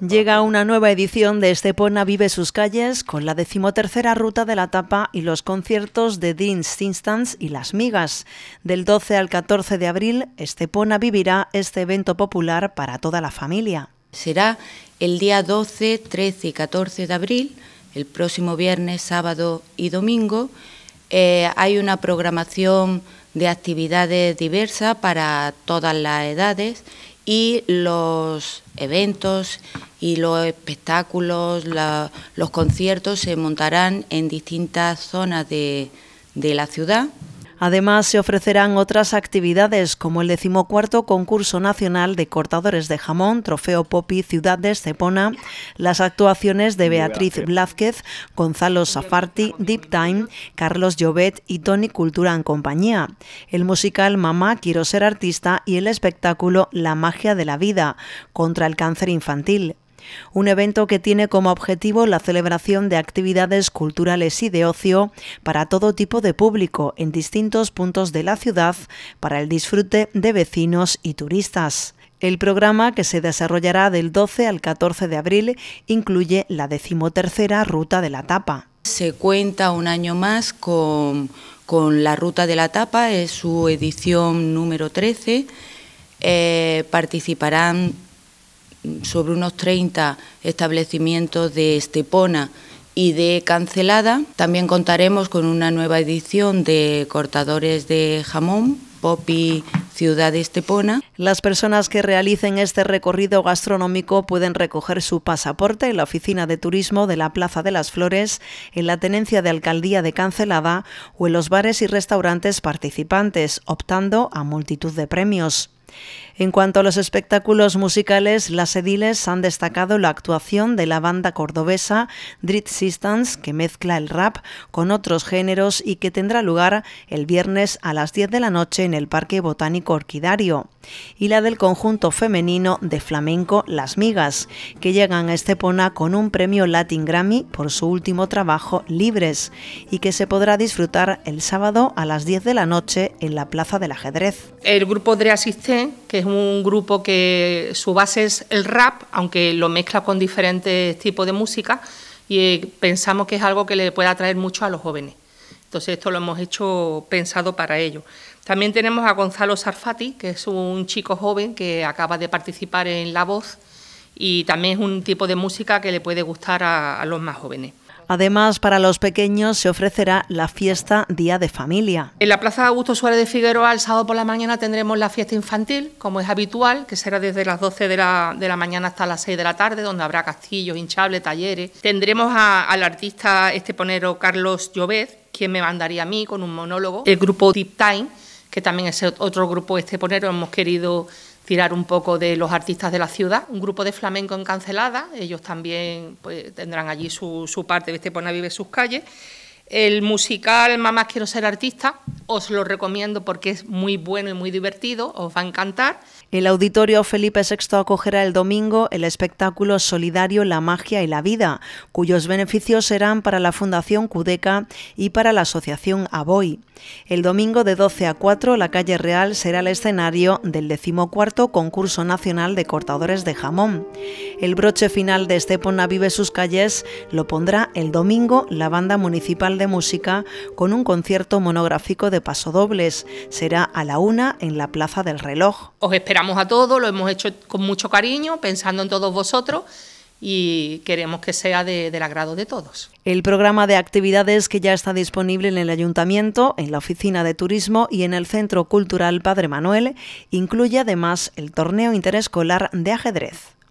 Llega una nueva edición de Estepona Vive sus calles con la decimotercera ruta de la tapa y los conciertos de Dean Instance y Las Migas. Del 12 al 14 de abril, Estepona vivirá este evento popular para toda la familia. Será el día 12, 13 y 14 de abril, el próximo viernes, sábado y domingo. Eh, hay una programación de actividades diversas para todas las edades y los eventos y los espectáculos, los conciertos se montarán en distintas zonas de, de la ciudad Además, se ofrecerán otras actividades como el decimocuarto concurso nacional de cortadores de jamón, Trofeo Popi Ciudad de Estepona, las actuaciones de Beatriz Blázquez, Gonzalo Safarti, Deep Time, Carlos Llobet y Tony Cultura en compañía, el musical Mamá Quiero Ser Artista y el espectáculo La Magia de la Vida contra el Cáncer Infantil. Un evento que tiene como objetivo la celebración de actividades culturales y de ocio para todo tipo de público en distintos puntos de la ciudad para el disfrute de vecinos y turistas. El programa, que se desarrollará del 12 al 14 de abril, incluye la decimotercera Ruta de la Tapa. Se cuenta un año más con, la Ruta de la Tapa, es su edición número 13. Eh, participarán sobre unos 30 establecimientos de Estepona y de Cancelada. También contaremos con una nueva edición de cortadores de jamón, Popi Ciudad de Estepona. Las personas que realicen este recorrido gastronómico pueden recoger su pasaporte en la oficina de turismo de la Plaza de las Flores, en la tenencia de alcaldía de Cancelada o en los bares y restaurantes participantes, optando a multitud de premios. En cuanto a los espectáculos musicales, las ediles han destacado la actuación de la banda cordobesa Drit Sistance, que mezcla el rap con otros géneros y que tendrá lugar el viernes a las 10 de la noche en el Parque Botánico Orquidario, y la del conjunto femenino de flamenco Las Migas, que llegan a Estepona con un premio Latin Grammy por su último trabajo Libres, y que se podrá disfrutar el sábado a las 10 de la noche en la Plaza del Ajedrez. El grupo de que es un grupo que su base es el rap, aunque lo mezcla con diferentes tipos de música, y eh, pensamos que es algo que le puede atraer mucho a los jóvenes. Entonces, esto lo hemos hecho pensado para ello. También tenemos a Gonzalo Sarfati, que es un chico joven que acaba de participar en La Voz y también es un tipo de música que le puede gustar a los más jóvenes. Además, para los pequeños se ofrecerá la fiesta Día de Familia. En la Plaza Augusto Suárez de Figueroa, el sábado por la mañana, tendremos la fiesta infantil, como es habitual, que será desde las 12 de la, mañana hasta las 6 de la tarde, donde habrá castillos, hinchables, talleres. Tendremos al artista esteponero Carlos Llobet, quien me mandaría a mí con un monólogo. El grupo Deep Time, que también es otro grupo esteponero, hemos querido tirar un poco de los artistas de la ciudad, un grupo de flamenco en Cancelada, ellos también pues, tendrán allí su, su parte, Viste a Vive sus calles, el musical Mamás Quiero Ser Artista, os lo recomiendo porque es muy bueno y muy divertido, os va a encantar. El auditorio Felipe VI acogerá el domingo el espectáculo solidario La magia y la vida, cuyos beneficios serán para la Fundación Cudeca y para la Asociación Aboy. El domingo de 12 a 4 la calle Real será el escenario del decimocuarto concurso nacional de cortadores de jamón. El broche final de Estepona Vive sus calles lo pondrá el domingo la banda municipal de música con un concierto monográfico de Paso dobles Será a la una en la Plaza del Reloj. Os esperamos a todos, lo hemos hecho con mucho cariño, pensando en todos vosotros y queremos que sea del agrado de todos. El programa de actividades que ya está disponible en el ayuntamiento, en la oficina de turismo y en el Centro Cultural Padre Manuel incluye además el torneo interescolar de ajedrez.